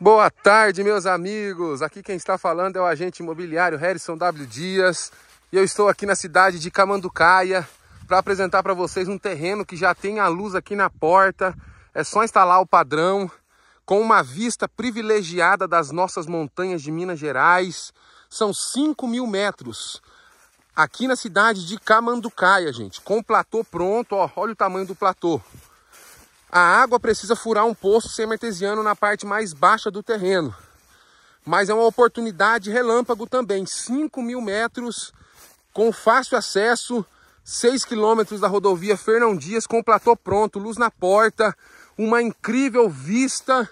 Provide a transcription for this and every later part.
Boa tarde, meus amigos. Aqui quem está falando é o agente imobiliário Harrison W. Dias e eu estou aqui na cidade de Camanducaia para apresentar para vocês um terreno que já tem a luz aqui na porta. É só instalar o padrão com uma vista privilegiada das nossas montanhas de Minas Gerais. São 5 mil metros aqui na cidade de Camanducaia, gente, com o platô pronto. Ó, olha o tamanho do platô. A água precisa furar um poço artesiano na parte mais baixa do terreno. Mas é uma oportunidade relâmpago também. 5 mil metros com fácil acesso, 6 quilômetros da rodovia Fernão Dias com platô pronto, luz na porta, uma incrível vista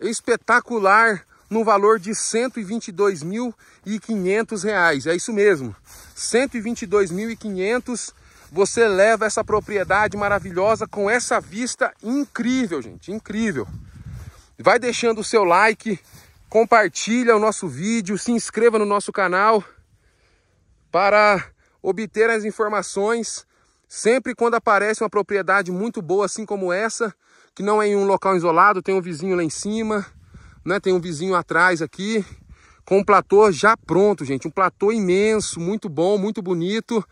espetacular no valor de R$ 122.500. É isso mesmo, R$ 122.500 você leva essa propriedade maravilhosa com essa vista incrível, gente, incrível. Vai deixando o seu like, compartilha o nosso vídeo, se inscreva no nosso canal para obter as informações sempre quando aparece uma propriedade muito boa assim como essa, que não é em um local isolado, tem um vizinho lá em cima, né? Tem um vizinho atrás aqui, com um platô já pronto, gente, um platô imenso, muito bom, muito bonito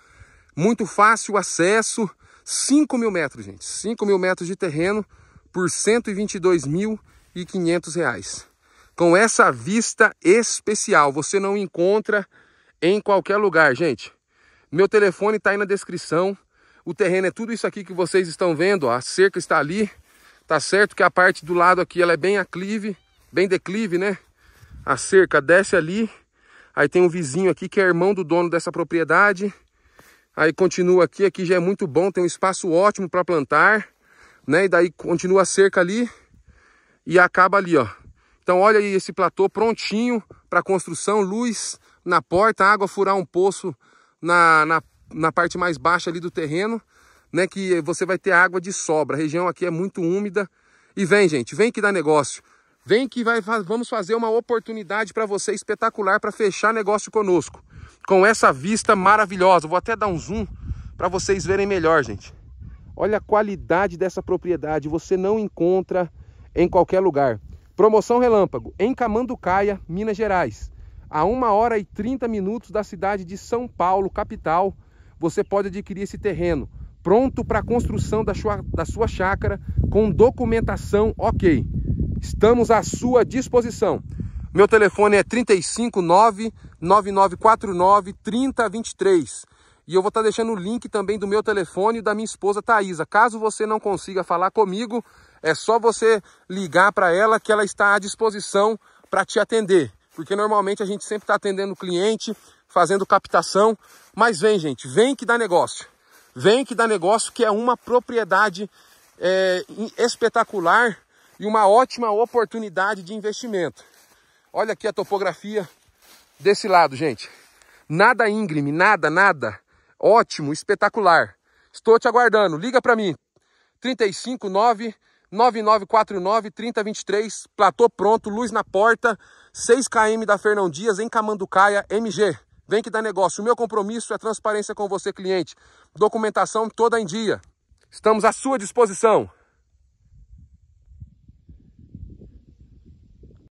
muito fácil acesso, 5 mil metros, gente. 5 mil metros de terreno por 122.500 reais. Com essa vista especial, você não encontra em qualquer lugar, gente. Meu telefone está aí na descrição. O terreno é tudo isso aqui que vocês estão vendo. Ó. A cerca está ali. Tá certo que a parte do lado aqui ela é bem aclive, bem declive, né? A cerca desce ali. Aí tem um vizinho aqui que é irmão do dono dessa propriedade. Aí continua aqui, aqui já é muito bom, tem um espaço ótimo para plantar, né? E daí continua a cerca ali e acaba ali, ó. Então olha aí esse platô prontinho para construção, luz na porta, água furar um poço na, na, na parte mais baixa ali do terreno, né? Que você vai ter água de sobra. A região aqui é muito úmida. E vem, gente, vem que dá negócio. Vem que vai, vamos fazer uma oportunidade para você espetacular para fechar negócio conosco com essa vista maravilhosa. Vou até dar um zoom para vocês verem melhor, gente. Olha a qualidade dessa propriedade, você não encontra em qualquer lugar. Promoção Relâmpago, em Camanducaia, Minas Gerais. A 1 hora e 30 minutos da cidade de São Paulo, capital, você pode adquirir esse terreno. Pronto para a construção da sua, da sua chácara, com documentação ok. Estamos à sua disposição. Meu telefone é 359 9949 3023. E eu vou estar tá deixando o link também do meu telefone e da minha esposa Thaisa. Caso você não consiga falar comigo, é só você ligar para ela que ela está à disposição para te atender. Porque normalmente a gente sempre está atendendo o cliente, fazendo captação. Mas vem, gente, vem que dá negócio. Vem que dá negócio, que é uma propriedade é, espetacular e uma ótima oportunidade de investimento. Olha aqui a topografia desse lado, gente. Nada íngreme, nada, nada. Ótimo, espetacular. Estou te aguardando. Liga para mim. 359 9949 3023, platô pronto, luz na porta, 6 km da Fernão Dias em Camanducaia, MG. Vem que dá negócio. O meu compromisso é transparência com você, cliente. Documentação toda em dia. Estamos à sua disposição.